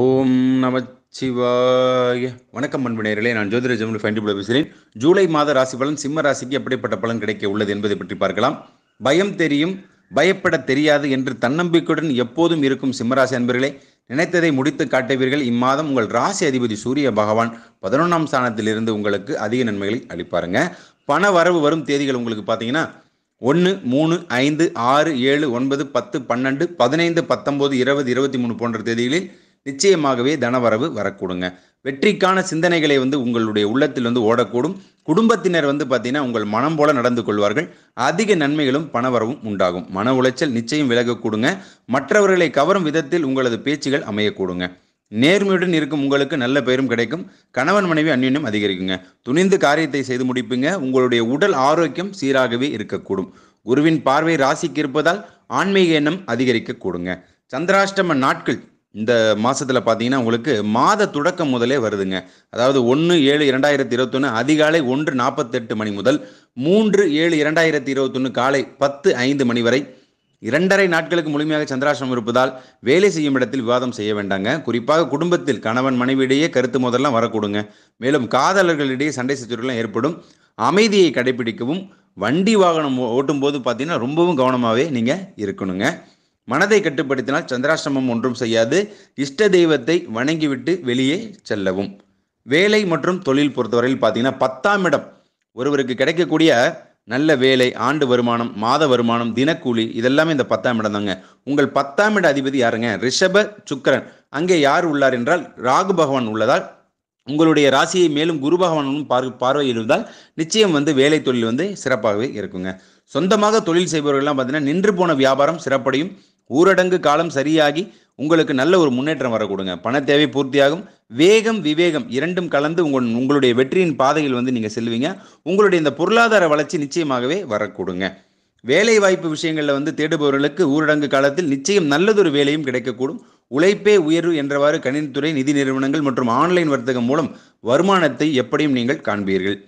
ஓம் நமச்சிவாய வணக்கம் அன்பு நான் ஜோதிட ஜெமினி ஃபைண்டிபுல பேசுகிறேன் ஜூலை மாத ராசி பலன் சிம்ம ராசிக்கு எப்படிப்பட்ட பலன் கிடைக்க உள்ளது என்பதை பற்றி பார்க்கலாம் பயம் தெரியும் பயப்பட தெரியாது என்று தன்னம்பிக்கையுடன் எப்போதும் இருக்கும் சிம்மராசி அன்பர்களே நினைத்ததை முடித்து காட்டுவீர்கள் இம்மாதம் உங்கள் ராசி அதிபதி சூரிய பகவான் பதினொன்றாம் ஸ்தானத்திலிருந்து உங்களுக்கு அதிக நன்மைகளை அளிப்பாருங்க பண வரவு வரும் தேதிகள் உங்களுக்கு பார்த்தீங்கன்னா ஒன்று மூணு ஐந்து ஆறு ஏழு ஒன்பது பத்து பன்னெண்டு பதினைந்து பத்தொம்போது இருபது இருபத்தி மூணு போன்ற தேதிகளில் நிச்சயமாகவே தனவரவு வரக்கூடுங்க வெற்றிக்கான சிந்தனைகளை வந்து உங்களுடைய உள்ளத்தில் வந்து ஓடக்கூடும் குடும்பத்தினர் வந்து பார்த்தீங்கன்னா உங்கள் மனம் போல நடந்து கொள்வார்கள் அதிக நன்மைகளும் பணவரவும் உண்டாகும் மன உளைச்சல் நிச்சயம் விலகக்கூடுங்க மற்றவர்களை கவரும் விதத்தில் உங்களது பேச்சுகள் அமையக்கூடுங்க நேர்மையுடன் இருக்கும் உங்களுக்கு நல்ல பெயரும் கிடைக்கும் கணவன் மனைவி அந்நியனும் அதிகரிக்குங்க துணிந்து காரியத்தை செய்து முடிப்புங்க உங்களுடைய உடல் ஆரோக்கியம் சீராகவே இருக்கக்கூடும் குருவின் பார்வை ராசிக்கு இருப்பதால் ஆன்மீக எண்ணம் அதிகரிக்கக்கூடுங்க சந்திராஷ்டம நாட்கள் இந்த மாதத்தில் பார்த்தீங்கன்னா உங்களுக்கு மாத தொடக்கம் முதலே வருதுங்க அதாவது ஒன்று ஏழு இரண்டாயிரத்தி இருபத்தொன்று அதிகாலை ஒன்று நாற்பத்தெட்டு மணி முதல் மூன்று ஏழு இரண்டாயிரத்தி இருபத்தொன்று காலை பத்து ஐந்து மணி வரை இரண்டரை நாட்களுக்கு முழுமையாக சந்திராசிரமம் இருப்பதால் வேலை செய்யும் இடத்தில் விவாதம் செய்ய வேண்டாங்க குறிப்பாக குடும்பத்தில் கணவன் மனைவியிடையே கருத்து முதல்லாம் வரக்கூடுங்க மேலும் காதலர்களிடையே சண்டை சச்சரவுலாம் ஏற்படும் அமைதியை கடைபிடிக்கவும் வண்டி வாகனம் ஓட்டும் போது பார்த்தீங்கன்னா ரொம்பவும் கவனமாகவே நீங்கள் இருக்கணுங்க மனதை கட்டுப்படுத்தினால் சந்திராசிரமம் ஒன்றும் செய்யாது இஷ்ட தெய்வத்தை வணங்கிவிட்டு வெளியே செல்லவும் வேலை மற்றும் தொழில் பொறுத்தவரையில் பார்த்தீங்கன்னா பத்தாம் இடம் ஒருவருக்கு கிடைக்கக்கூடிய நல்ல வேலை ஆண்டு வருமானம் மாத வருமானம் தினக்கூலி இதெல்லாமே இந்த பத்தாம் இடம் தாங்க உங்கள் பத்தாம் இட அதிபதி யாருங்க ரிஷப சுக்கரன் அங்கே யார் உள்ளார் என்றால் ராகு பகவான் உள்ளதால் உங்களுடைய ராசியை மேலும் குரு பகவானும் பார்வையிடுவதால் நிச்சயம் வந்து வேலை தொழில் வந்து சிறப்பாகவே இருக்குங்க சொந்தமாக தொழில் செய்பவர்கள்லாம் பார்த்தீங்கன்னா நின்று போன வியாபாரம் சிறப்படையும் ஊரடங்கு காலம் சரியாகி உங்களுக்கு நல்ல ஒரு முன்னேற்றம் வரக்கூடுங்க பண தேவை பூர்த்தியாகும் வேகம் விவேகம் இரண்டும் கலந்து உங்கள் உங்களுடைய வெற்றியின் பாதையில் வந்து நீங்கள் செல்வீங்க உங்களுடைய இந்த பொருளாதார வளர்ச்சி நிச்சயமாகவே வரக்கூடுங்க வேலை வாய்ப்பு விஷயங்களில் வந்து தேடுபவர்களுக்கு ஊரடங்கு காலத்தில் நிச்சயம் நல்லதொரு வேலையும் கிடைக்கக்கூடும் உழைப்பே உயர்வு என்றவாறு கணினித்துறை நிதி நிறுவனங்கள் மற்றும் ஆன்லைன் வர்த்தகம் மூலம் வருமானத்தை எப்படியும் நீங்கள் காண்பீர்கள்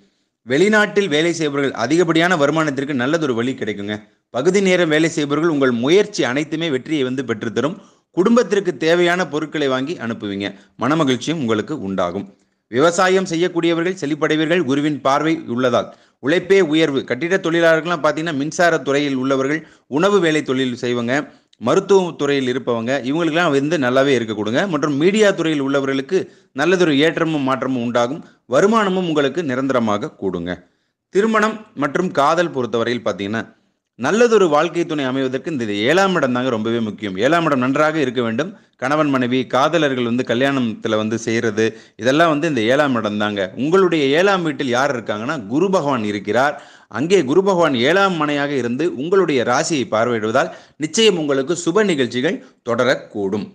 வெளிநாட்டில் வேலை செய்பவர்கள் அதிகப்படியான வருமானத்திற்கு நல்லதொரு வழி கிடைக்குங்க பகுதி நேரம் வேலை செய்பவர்கள் உங்கள் முயற்சி அனைத்துமே வெற்றியை வந்து பெற்றுத்தரும் குடும்பத்திற்கு தேவையான பொருட்களை வாங்கி அனுப்புவீங்க மனமகிழ்ச்சியும் உங்களுக்கு உண்டாகும் விவசாயம் செய்யக்கூடியவர்கள் செழிப்படைவீர்கள் குருவின் பார்வை உள்ளதால் உழைப்பே உயர்வு கட்டிட தொழிலாளர்கள்லாம் பார்த்தீங்கன்னா மின்சார துறையில் உள்ளவர்கள் உணவு வேலை தொழில் செய்வங்க மருத்துவத்துறையில் இருப்பவங்க இவங்களுக்கெல்லாம் வந்து நல்லாவே இருக்க கொடுங்க மற்றும் மீடியா துறையில் உள்ளவர்களுக்கு நல்லதொரு ஏற்றமும் மாற்றமும் உண்டாகும் வருமானமும் உங்களுக்கு நிரந்தரமாக கூடுங்க திருமணம் மற்றும் காதல் பொறுத்தவரையில் பார்த்தீங்கன்னா நல்லதொரு வாழ்க்கை துணை அமைவதற்கு இந்த ஏழாம் இடம் தாங்க ரொம்பவே முக்கியம் ஏழாம் இடம் நன்றாக இருக்க வேண்டும் கணவன் மனைவி காதலர்கள் வந்து கல்யாணத்தில் வந்து செய்கிறது இதெல்லாம் வந்து இந்த ஏழாம் இடம் தாங்க உங்களுடைய ஏழாம் வீட்டில் யார் இருக்காங்கன்னா குரு பகவான் இருக்கிறார் அங்கே குரு பகவான் ஏழாம் மனையாக இருந்து உங்களுடைய ராசியை பார்வையிடுவதால் நிச்சயம் உங்களுக்கு சுப நிகழ்ச்சிகள் தொடரக்கூடும்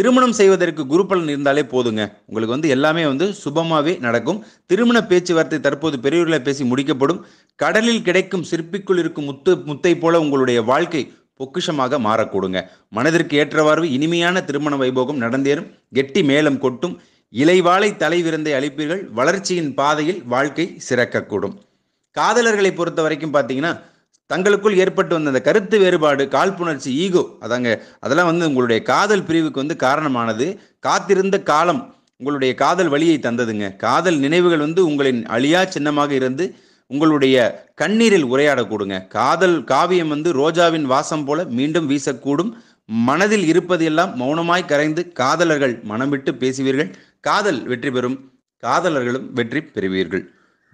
திருமணம் செய்வதற்கு பலன் இருந்தாலே போதுங்க உங்களுக்கு வந்து எல்லாமே வந்து சுபமாகவே நடக்கும் திருமண பேச்சுவார்த்தை தற்போது பெரியவர்களை பேசி முடிக்கப்படும் கடலில் கிடைக்கும் சிற்பிக்குள் இருக்கும் முத்து முத்தை போல உங்களுடைய வாழ்க்கை பொக்கிஷமாக மாறக்கூடுங்க மனதிற்கு ஏற்றவாறு இனிமையான திருமண வைபோகம் நடந்தேறும் கெட்டி மேலம் கொட்டும் இலைவாளை தலைவிருந்தை அளிப்பீர்கள் வளர்ச்சியின் பாதையில் வாழ்க்கை சிறக்கக்கூடும் காதலர்களை பொறுத்த வரைக்கும் பார்த்தீங்கன்னா தங்களுக்குள் ஏற்பட்டு வந்த அந்த கருத்து வேறுபாடு காழ்ப்புணர்ச்சி ஈகோ அதாங்க அதெல்லாம் வந்து உங்களுடைய காதல் பிரிவுக்கு வந்து காரணமானது காத்திருந்த காலம் உங்களுடைய காதல் வழியை தந்ததுங்க காதல் நினைவுகள் வந்து உங்களின் அழியா சின்னமாக இருந்து உங்களுடைய கண்ணீரில் உரையாடக்கூடுங்க காதல் காவியம் வந்து ரோஜாவின் வாசம் போல மீண்டும் வீசக்கூடும் மனதில் இருப்பது எல்லாம் மௌனமாய் கரைந்து காதலர்கள் மனம் விட்டு பேசுவீர்கள் காதல் வெற்றி பெறும் காதலர்களும் வெற்றி பெறுவீர்கள்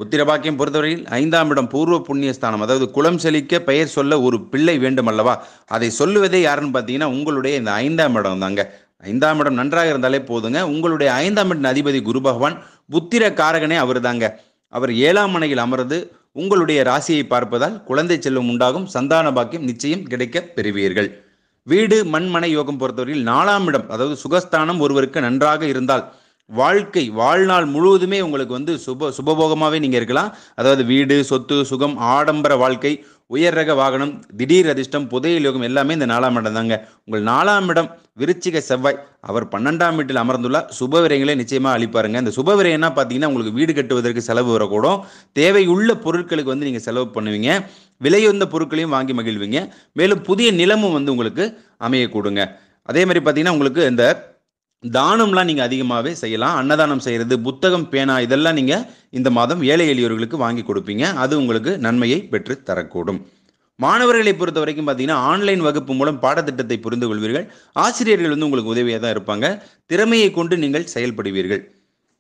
உத்திரபாக்கியம் பொறுத்தவரையில் ஐந்தாம் இடம் பூர்வ புண்ணிய ஸ்தானம் அதாவது குளம் செழிக்க பெயர் சொல்ல ஒரு பிள்ளை வேண்டும் அல்லவா அதை சொல்லுவதே யாருன்னு பார்த்தீங்கன்னா உங்களுடைய இந்த ஐந்தாம் இடம் தாங்க ஐந்தாம் இடம் நன்றாக இருந்தாலே போதுங்க உங்களுடைய ஐந்தாம் இடம் அதிபதி குரு பகவான் புத்திர காரகனே அவர் தாங்க அவர் ஏழாம் மனையில் அமர்ந்து உங்களுடைய ராசியை பார்ப்பதால் குழந்தை செல்வம் உண்டாகும் சந்தான பாக்கியம் நிச்சயம் கிடைக்க பெறுவீர்கள் வீடு மண்மனை யோகம் பொறுத்தவரையில் நாலாம் இடம் அதாவது சுகஸ்தானம் ஒருவருக்கு நன்றாக இருந்தால் வாழ்க்கை வாழ்நாள் முழுவதுமே உங்களுக்கு வந்து சுப சுபபோகமாகவே நீங்கள் இருக்கலாம் அதாவது வீடு சொத்து சுகம் ஆடம்பர வாழ்க்கை உயர் ரக வாகனம் திடீர் அதிர்ஷ்டம் புதையல் யோகம் எல்லாமே இந்த நாலாம் இடம் தாங்க உங்கள் நாலாம் இடம் விருச்சிக செவ்வாய் அவர் பன்னெண்டாம் வீட்டில் அமர்ந்துள்ள சுப நிச்சயமாக அளிப்பாருங்க இந்த சுப விரயம்னா பார்த்தீங்கன்னா உங்களுக்கு வீடு கட்டுவதற்கு செலவு வரக்கூடும் தேவையுள்ள பொருட்களுக்கு வந்து நீங்கள் செலவு பண்ணுவீங்க விலையுந்த பொருட்களையும் வாங்கி மகிழ்வீங்க மேலும் புதிய நிலமும் வந்து உங்களுக்கு அமையக்கூடுங்க அதே மாதிரி பார்த்தீங்கன்னா உங்களுக்கு இந்த தானம்லாம் நீங்கள் அதிகமாகவே செய்யலாம் அன்னதானம் செய்கிறது புத்தகம் பேனா இதெல்லாம் நீங்கள் இந்த மாதம் ஏழை எளியவர்களுக்கு வாங்கி கொடுப்பீங்க அது உங்களுக்கு நன்மையை பெற்று தரக்கூடும் மாணவர்களை பொறுத்த வரைக்கும் பார்த்தீங்கன்னா ஆன்லைன் வகுப்பு மூலம் பாடத்திட்டத்தை புரிந்து கொள்வீர்கள் ஆசிரியர்கள் வந்து உங்களுக்கு உதவியாக தான் இருப்பாங்க திறமையை கொண்டு நீங்கள் செயல்படுவீர்கள்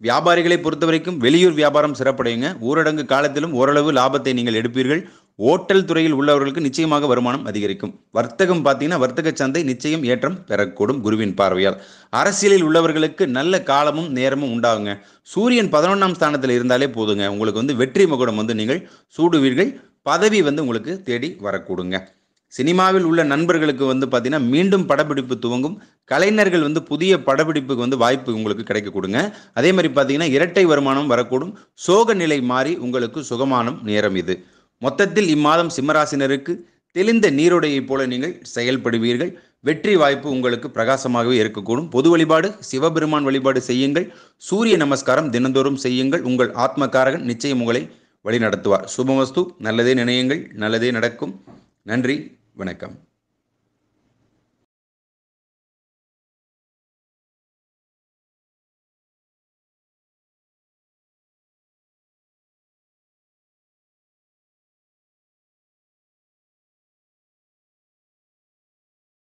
வியாபாரிகளை பொறுத்த வரைக்கும் வெளியூர் வியாபாரம் சிறப்படையுங்க ஊரடங்கு காலத்திலும் ஓரளவு லாபத்தை நீங்கள் எடுப்பீர்கள் ஓட்டல் துறையில் உள்ளவர்களுக்கு நிச்சயமாக வருமானம் அதிகரிக்கும் வர்த்தகம் பார்த்தீங்கன்னா வர்த்தக சந்தை நிச்சயம் ஏற்றம் பெறக்கூடும் குருவின் பார்வையால் அரசியலில் உள்ளவர்களுக்கு நல்ல காலமும் நேரமும் உண்டாகுங்க சூரியன் பதினொன்றாம் ஸ்தானத்தில் இருந்தாலே போதுங்க உங்களுக்கு வந்து வெற்றி மகுடம் வந்து நீங்கள் சூடுவீர்கள் பதவி வந்து உங்களுக்கு தேடி வரக்கூடுங்க சினிமாவில் உள்ள நண்பர்களுக்கு வந்து பார்த்தீங்கன்னா மீண்டும் படப்பிடிப்பு துவங்கும் கலைஞர்கள் வந்து புதிய படப்பிடிப்புக்கு வந்து வாய்ப்பு உங்களுக்கு கிடைக்க கொடுங்க அதே மாதிரி பார்த்தீங்கன்னா இரட்டை வருமானம் வரக்கூடும் சோக நிலை மாறி உங்களுக்கு சுகமானம் நேரம் இது மொத்தத்தில் இம்மாதம் சிம்மராசினருக்கு தெளிந்த நீருடையை போல நீங்கள் செயல்படுவீர்கள் வெற்றி வாய்ப்பு உங்களுக்கு பிரகாசமாகவே இருக்கக்கூடும் பொது வழிபாடு சிவபெருமான் வழிபாடு செய்யுங்கள் சூரிய நமஸ்காரம் தினந்தோறும் செய்யுங்கள் உங்கள் ஆத்மகாரகன் நிச்சயம் உங்களை வழிநடத்துவார் சுபமஸ்து நல்லதே நினையுங்கள் நல்லதே நடக்கும் நன்றி வணக்கம்